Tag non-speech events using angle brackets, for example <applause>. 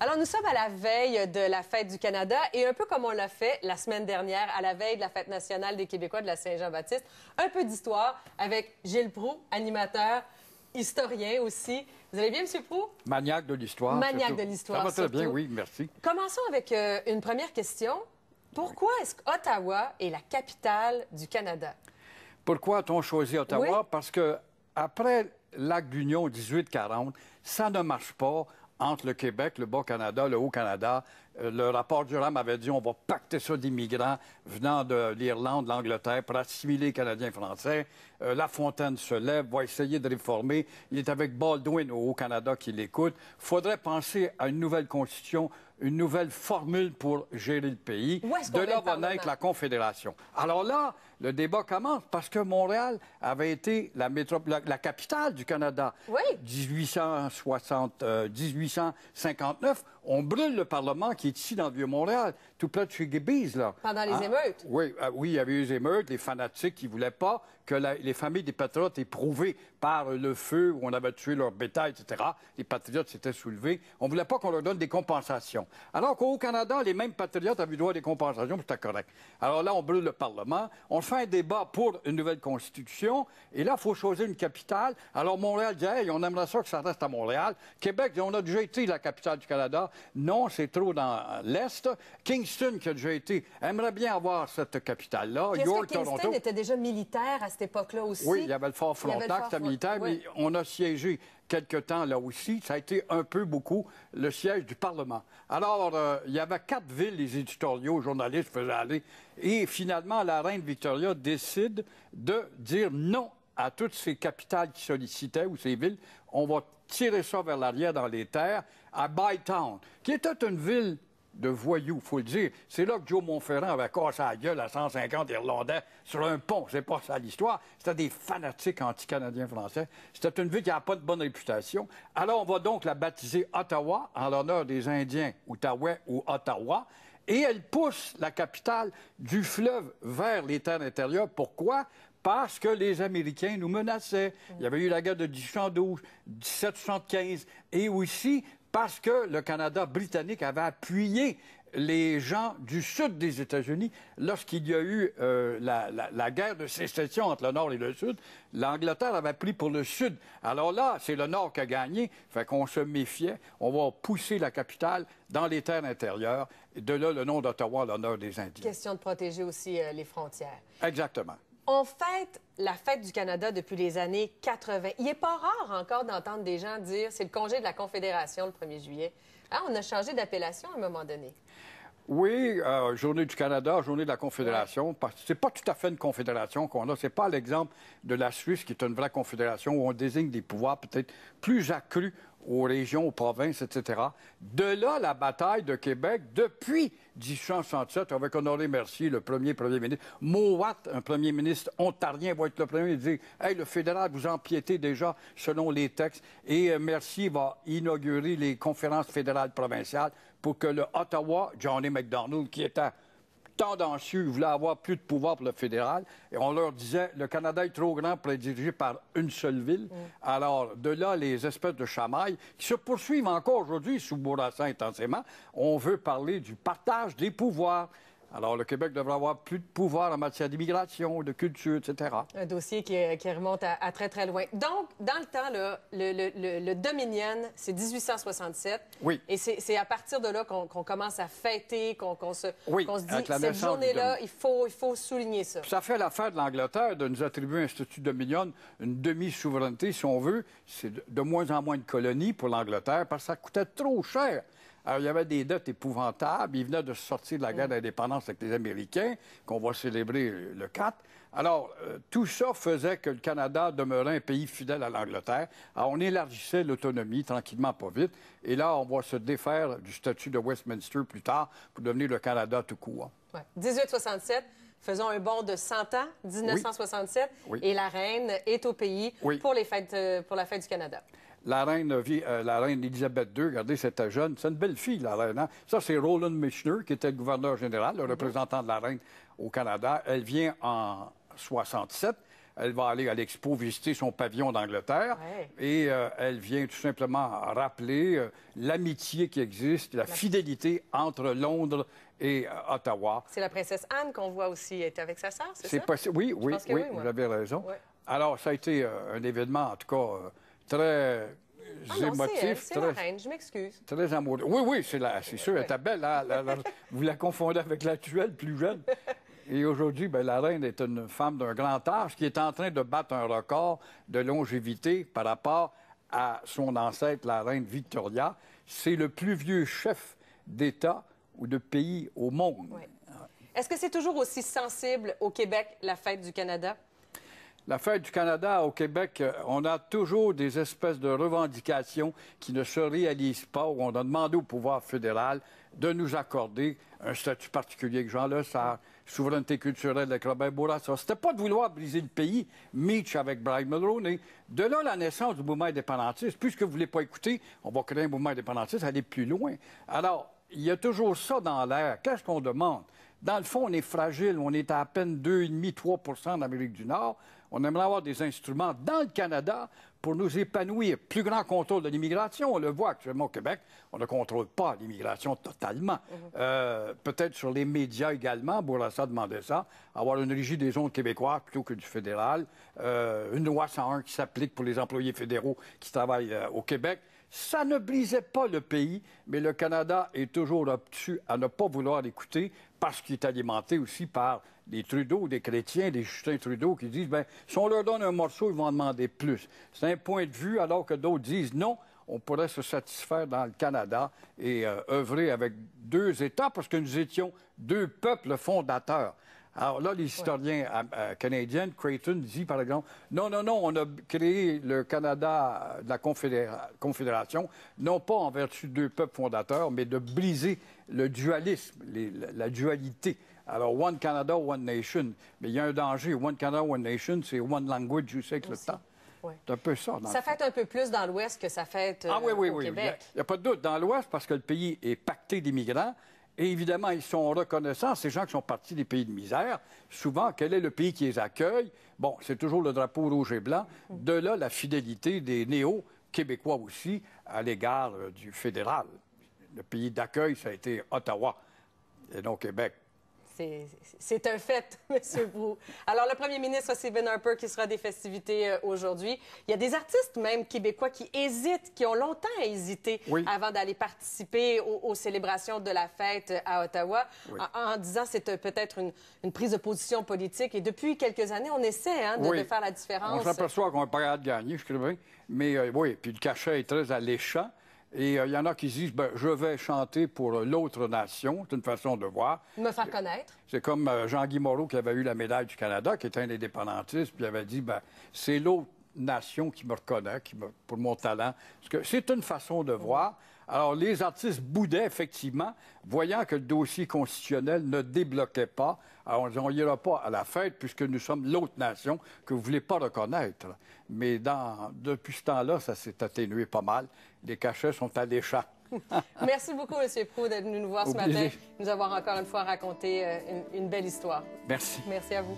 Alors, nous sommes à la veille de la fête du Canada et un peu comme on l'a fait la semaine dernière, à la veille de la fête nationale des Québécois de la Saint-Jean-Baptiste, un peu d'histoire avec Gilles Proux, animateur, historien aussi. Vous allez bien, M. Proux? Maniaque de l'histoire. Maniaque de l'histoire. Ça va très bien, oui, merci. Commençons avec euh, une première question. Pourquoi est-ce qu'Ottawa est la capitale du Canada? Pourquoi a-t-on choisi Ottawa? Parce que après l'acte d'union 1840, ça ne marche pas entre le Québec, le Bas-Canada, le Haut-Canada euh, le rapport Durham avait dit on va pacter ça d'immigrants venant de l'Irlande, de l'Angleterre pour assimiler les Canadiens français. Euh, la Fontaine se lève, va essayer de réformer. Il est avec Baldwin au Canada qui l'écoute. faudrait penser à une nouvelle constitution, une nouvelle formule pour gérer le pays. De là va naître la Confédération. Alors là, le débat commence parce que Montréal avait été la, la capitale du Canada. Oui. 1860, 1859, euh, on brûle le Parlement qui ici dans le Vieux-Montréal, tout près de chez là. Pendant les ah, émeutes? Oui, ah, oui, il y avait eu les émeutes, les fanatiques qui voulaient pas que les familles des patriotes éprouvées par le feu où on avait tué leur bétail, etc. Les patriotes s'étaient soulevés. On voulait pas qu'on leur donne des compensations. Alors qu'au Canada, les mêmes patriotes avaient eu droit des compensations, c'était correct. Alors là, on brûle le Parlement, on fait un débat pour une nouvelle constitution, et là, il faut choisir une capitale. Alors Montréal dit, hey, on aimerait ça que ça reste à Montréal. Québec, dit « on a déjà été la capitale du Canada. Non, c'est trop dans l'Est. Kingston, qui a déjà été, aimerait bien avoir cette capitale-là. York, Kingston était déjà militaire à cette époque-là aussi? Oui, il y avait le Fort Frontenac, c'était militaire, mais on a siégé quelque temps là aussi. Ça a été un peu beaucoup le siège du Parlement. Alors, euh, il y avait quatre villes, les éditoriaux, les journalistes faisaient aller. Et finalement, la reine Victoria décide de dire non à toutes ces capitales qui sollicitaient ou ces villes. On va tirer ça vers l'arrière dans les terres, à Bytown, qui était une ville de voyous, faut le dire. C'est là que Joe Montferrand avait cassé la gueule à 150 Irlandais sur un pont. C'est pas ça l'histoire. C'était des fanatiques anti-canadiens français. C'était une ville qui n'a pas de bonne réputation. Alors, on va donc la baptiser Ottawa, en l'honneur des Indiens, Outaouais ou Ottawa. Et elle pousse la capitale du fleuve vers les terres intérieures. Pourquoi? parce que les Américains nous menaçaient. Il y avait eu la guerre de 1812 1775, et aussi parce que le Canada britannique avait appuyé les gens du sud des États-Unis lorsqu'il y a eu euh, la, guerre de sécession entre le nord et le sud. L'Angleterre avait pris pour le sud. Alors là, c'est le nord qui a gagné. Fait qu'on se méfiait. On va pousser la capitale dans les terres intérieures. De là, le nom d'Ottawa, l'honneur des Indiens. Question de protéger aussi euh, les frontières. Exactement on fête la fête du Canada depuis les années 80. Il n'est pas rare encore d'entendre des gens dire c'est le congé de la Confédération le 1er juillet. Ah, on a changé d'appellation à un moment donné. Oui, euh, Journée du Canada, Journée de la Confédération, parce que n'est pas tout à fait une confédération qu'on a. n'est pas l'exemple de la Suisse qui est une vraie confédération où on désigne des pouvoirs peut-être plus accrus aux régions, aux provinces, etc. De là, la bataille de Québec depuis 1867 avec Honoré Mercier, le premier premier ministre. Mowat, un premier ministre ontarien, va être le premier, il dit Hey, le fédéral, vous empiétez déjà selon les textes. Et euh, Mercier va inaugurer les conférences fédérales provinciales pour que le Ottawa, Johnny mcdonald qui était tendancieux, ils voulaient avoir plus de pouvoir pour le fédéral. Et on leur disait, le Canada est trop grand pour être dirigé par une seule ville. Mm. Alors, de là, les espèces de chamailles qui se poursuivent encore aujourd'hui sous Bourassa intensément. On veut parler du partage des pouvoirs. Alors, le Québec devrait avoir plus de pouvoir en matière d'immigration, de culture, etc. Un dossier qui, euh, remonte à, très, très loin. Donc, dans le temps, le, Dominion, c'est 1867. Oui. Et c'est à partir de là qu'on commence à fêter, qu'on se, dit, cette journée-là, il faut, souligner ça. ça fait l'affaire de l'Angleterre de nous attribuer un statut Dominion, une demi-souveraineté, si on veut. C'est de, de, moins en moins de colonies pour l'Angleterre parce que ça coûtait trop cher alors, il y avait des dettes épouvantables. Il venait de sortir de la guerre d'indépendance avec les Américains, qu'on va célébrer euh, le 4. Alors, euh, tout ça faisait que le Canada demeurait un pays fidèle à l'Angleterre. Alors, on élargissait l'autonomie tranquillement, pas vite. Et là, on va se défaire du statut de Westminster plus tard pour devenir le Canada tout court. Ouais. 1867. Faisons un bond de 100 ans, 1967, et la reine est au pays pour, euh, pour la fête du Canada. La reine, Elisabeth euh, II, regardez, c'était jeune. C'est une belle fille, la reine. Hein. Ça, c'est Roland Michener, qui était le gouverneur général, le mhm. représentant de la reine au Canada. Elle vient en 67. Elle va aller à l'expo visiter son pavillon d'Angleterre et euh, elle vient tout simplement rappeler euh, l'amitié qui existe, la, fidélité entre Londres et Ottawa. C'est la princesse Anne qu'on voit aussi. être avec sa sœur, c'est ça? Oui, oui, oui, vous avez raison. Alors, ça a été un événement, en tout cas, très ah euh, émotif. C'est la reine, je m'excuse. Très amoureux. Oui, oui, c'est sûr, elle était belle. Hein, vous la confondez avec l'actuelle, plus jeune. Et aujourd'hui, ben, la reine est une femme d'un grand âge qui est en train de battre un record de longévité par rapport à son ancêtre, la reine Victoria. C'est le plus vieux chef d'État ou de pays au monde. Est-ce que c'est toujours aussi sensible au Québec, la fête du Canada? l'affaire du Canada au Québec, euh, on a toujours des espèces de revendications qui ne se réalisent pas, où on a demandé au pouvoir fédéral de nous accorder un statut particulier que Jean sa souveraineté culturelle avec Robert Bourassa. C'était pas de vouloir briser le pays, Mitch avec Brian Mulroney. De là, la naissance du mouvement indépendantiste. Puisque vous ne voulez pas écouter, on va créer un mouvement indépendantiste, aller plus loin. Alors, il y a toujours ça dans l'air. Qu'est-ce qu'on demande? Dans le fond, on est fragile. On est à, à peine 2,5-3 en Amérique du Nord. On aimerait avoir des instruments dans le Canada pour nous épanouir. Plus grand contrôle de l'immigration, on le voit actuellement au Québec, on ne contrôle pas l'immigration totalement. Mhm. Euh, peut-être sur les médias également, Bourassa demandait ça, avoir une régie des zones québécoises plutôt que du fédéral, euh, une loi 101 qui s'applique pour les employés fédéraux qui travaillent euh, au Québec. Ça ne brisait pas le pays, mais le Canada est toujours obtus à ne pas vouloir l'écouter parce qu'il est alimenté aussi par des Trudeau, des chrétiens, des Justin Trudeau qui disent, ben, si on leur donne un morceau, ils vont en demander plus. C'est un point de vue, alors que d'autres disent, non, on pourrait se satisfaire dans le Canada et euh, œuvrer avec deux États, parce que nous étions deux peuples fondateurs. Alors là, l'historien historiens euh, euh, canadien, Creighton, dit par exemple, non, non, non, on a créé le Canada de la Confédération, non pas en vertu de deux peuples fondateurs, mais de briser le dualisme, la, dualité. Alors, One Canada, One Nation. Mais il y a un danger. One Canada, One Nation, c'est One Language, you sais, que le temps. Oui. C'est un peu ça. ça fait un peu plus dans l'Ouest que ça fête euh, ah, oui, oui, au oui. Québec. Il n'y a, pas de doute. Dans l'Ouest, parce que le pays est pacté d'immigrants, et évidemment, ils sont reconnaissants, ces gens qui sont partis des pays de misère. Souvent, quel est le pays qui les accueille? Bon, c'est toujours le drapeau rouge et blanc. De là, la fidélité des néo-québécois aussi à l'égard euh, du fédéral. Le pays d'accueil, ça a été Ottawa et non Québec. C'est un fait, <laughs> M. Brou. Alors, le premier ministre Ben Harper qui sera des festivités euh, aujourd'hui. Il y a des artistes même québécois qui hésitent, qui ont longtemps hésité avant d'aller participer aux, célébrations de la fête euh, à Ottawa, en, disant disant c'est euh, peut-être une, prise de position politique. Et depuis quelques années, on essaie hein, de, faire la différence. On s'aperçoit qu'on n'a pas de gagner, je crois Mais oui, puis le cachet est très alléchant. Et euh, il y en a qui disent, ben, je vais chanter pour l'autre nation. C'est une façon de voir. Me faire connaître. C'est comme euh, Jean-Guy Moreau qui avait eu la médaille du Canada, qui était un indépendantiste, puis il avait dit, ben, c'est l'autre nation qui me reconnaît, pour mon talent. C'est une façon de voir. Alors, les artistes boudaient, effectivement, voyant que le dossier constitutionnel ne débloquait pas. Alors, on n'ira pas à la fête puisque nous sommes l'autre nation que vous ne voulez pas reconnaître. Mais depuis ce temps-là, ça s'est atténué pas mal. Les cachets sont à alléchants. <laughs> Merci beaucoup, M. Proux, d'être venu nous voir ce matin, nous avoir encore une fois raconté euh, une belle histoire. Merci. Merci à vous.